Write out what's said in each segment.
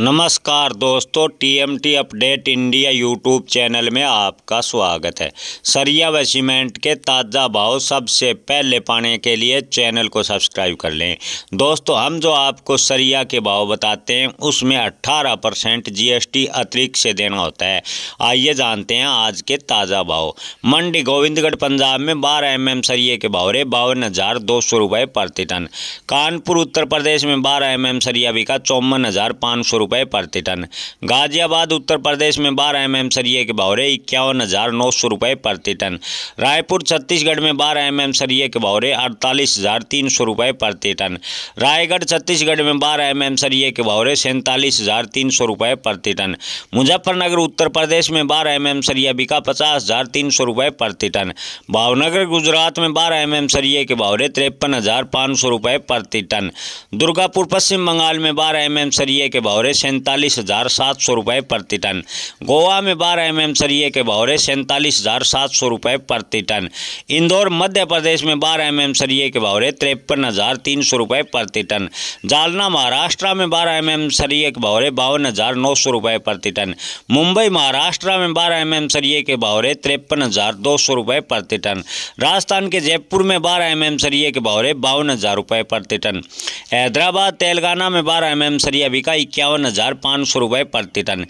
नमस्कार दोस्तों TMT update India YouTube channel में आपका स्वागत है सरिया व सीमेंट के ताज़ा भाव सबसे पहले पाने के लिए चैनल को सब्सक्राइब कर लें दोस्तों हम जो आपको सरिया के भाव बताते हैं उसमें 18 परसेंट जी अतिरिक्त से देना होता है आइए जानते हैं आज के ताज़ा भाव मंडी गोविंदगढ़ पंजाब में बारह एम mm सरिये के भाव रहे बावन हज़ार दो सौ रुपये प्रति टन कानपुर उत्तर प्रदेश में बारह एम mm सरिया बिका चौवन हज़ार पाँच सौ रुपये प्रति टन गाजियाबाद उत्तर प्रदेश में बारह एम एम सरिये के भाव इक्यावन हज़ार नौ सौ रुपये प्रति टन रायपुर छत्तीसगढ़ में बारह एम एम सरिये के भाव अड़तालीस हज़ार तीन सौ रुपये प्रति टन रायगढ़ छत्तीसगढ़ में बारह एम एम सरिये के भौरे सैंतालीस हज़ार तीन सौ रुपये प्रति टन मुजफ्फरनगर उत्तर प्रदेश में बारह एम एम सरिया बिका पचास हज़ार तीन सौ रुपये प्रति टन भावनगर गुजरात में बारह एम एम सरिये के भाव तिरपन हज़ार पाँच सौ रुपये प्रति टन दुर्गापुर पश्चिम बंगाल में बारह एम एम सरिये के भाव सैंतालीस हज़ार सात सौ रुपये प्रति टन गोवा में बारह एम एम सरिये के भौरे सैंतालीस हज़ार सात सौ रुपये प्रति टन इंदौर मध्य प्रदेश में बारह एम एम सरिये के भौरे तिरपन हज़ार तीन सौ रुपये प्रति टन जालना महाराष्ट्र में बारह एम एम सरिये के भौरे बावन हज़ार नौ सौ रुपये प्रति टन मुंबई महाराष्ट्र में बारह एम एम सरिये के भौरे तिरपन हज़ार दो सौ रुपये प्रति टन राजस्थान के जयपुर में बारह एम एम सरिये के भौरे बावन हज़ार रुपये प्रति टन हैदराबाद तेलंगाना में बारह एम एम सरिया बिका इक्यावन हज़ार पाँच सौ रुपये प्रति टन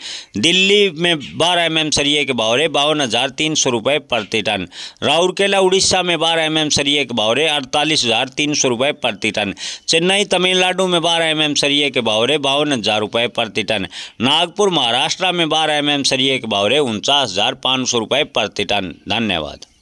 दिल्ली में बारह एम एम सरिये के भावरे बावन हज़ार तीन सौ रुपये प्रति टन राउरकेला उड़ीसा में बारह एम एम सरिये के भावरे अड़तालीस हज़ार तीन सौ रुपये प्रति टन चेन्नई तमिलनाडु में बारह एम एम सरिये के भावरे बावन हज़ार रुपये प्रति टन नागपुर महाराष्ट्र में बारह एम एम सरिये के भावरे उनचास हज़ार पाँच सौ रुपये प्रति टन धन्यवाद